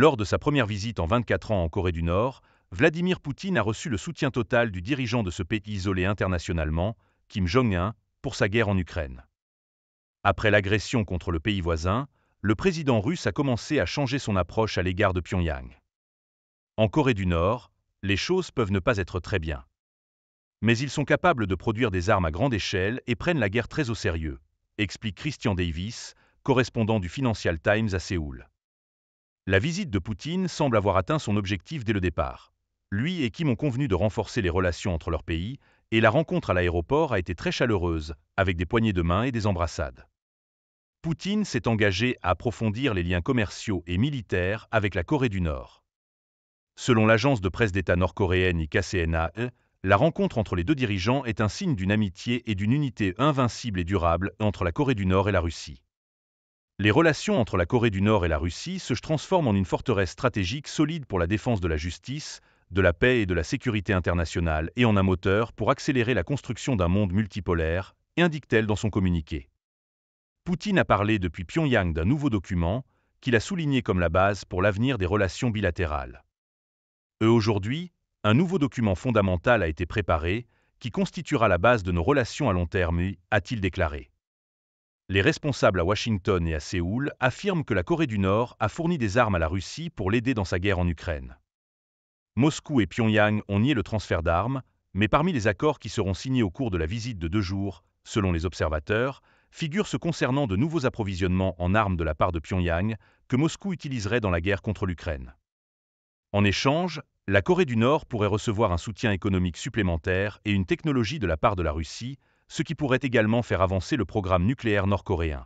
Lors de sa première visite en 24 ans en Corée du Nord, Vladimir Poutine a reçu le soutien total du dirigeant de ce pays isolé internationalement, Kim Jong-un, pour sa guerre en Ukraine. Après l'agression contre le pays voisin, le président russe a commencé à changer son approche à l'égard de Pyongyang. En Corée du Nord, les choses peuvent ne pas être très bien. Mais ils sont capables de produire des armes à grande échelle et prennent la guerre très au sérieux, explique Christian Davis, correspondant du Financial Times à Séoul. La visite de Poutine semble avoir atteint son objectif dès le départ. Lui et Kim ont convenu de renforcer les relations entre leurs pays, et la rencontre à l'aéroport a été très chaleureuse, avec des poignées de main et des embrassades. Poutine s'est engagé à approfondir les liens commerciaux et militaires avec la Corée du Nord. Selon l'agence de presse d'État nord-coréenne IKCNAE, la rencontre entre les deux dirigeants est un signe d'une amitié et d'une unité invincible et durable entre la Corée du Nord et la Russie. Les relations entre la Corée du Nord et la Russie se transforment en une forteresse stratégique solide pour la défense de la justice, de la paix et de la sécurité internationale et en un moteur pour accélérer la construction d'un monde multipolaire, indique-t-elle dans son communiqué. Poutine a parlé depuis Pyongyang d'un nouveau document qu'il a souligné comme la base pour l'avenir des relations bilatérales. E aujourd'hui, un nouveau document fondamental a été préparé qui constituera la base de nos relations à long terme, a-t-il déclaré. Les responsables à Washington et à Séoul affirment que la Corée du Nord a fourni des armes à la Russie pour l'aider dans sa guerre en Ukraine. Moscou et Pyongyang ont nié le transfert d'armes, mais parmi les accords qui seront signés au cours de la visite de deux jours, selon les observateurs, figurent ce concernant de nouveaux approvisionnements en armes de la part de Pyongyang que Moscou utiliserait dans la guerre contre l'Ukraine. En échange, la Corée du Nord pourrait recevoir un soutien économique supplémentaire et une technologie de la part de la Russie, ce qui pourrait également faire avancer le programme nucléaire nord-coréen.